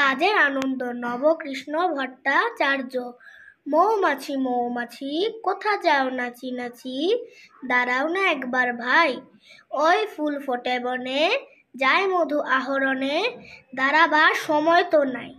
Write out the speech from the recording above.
কাজের আনন্দ নবকৃষ্ণ ভট্টাচার্য মৌমাছি মৌমাছি কোথা যাও নাচি নাচি দাঁড়াও না একবার ভাই ওই ফুল ফোটে বনে যায় মধু আহরণে দাঁড়াবার সময় তো নাই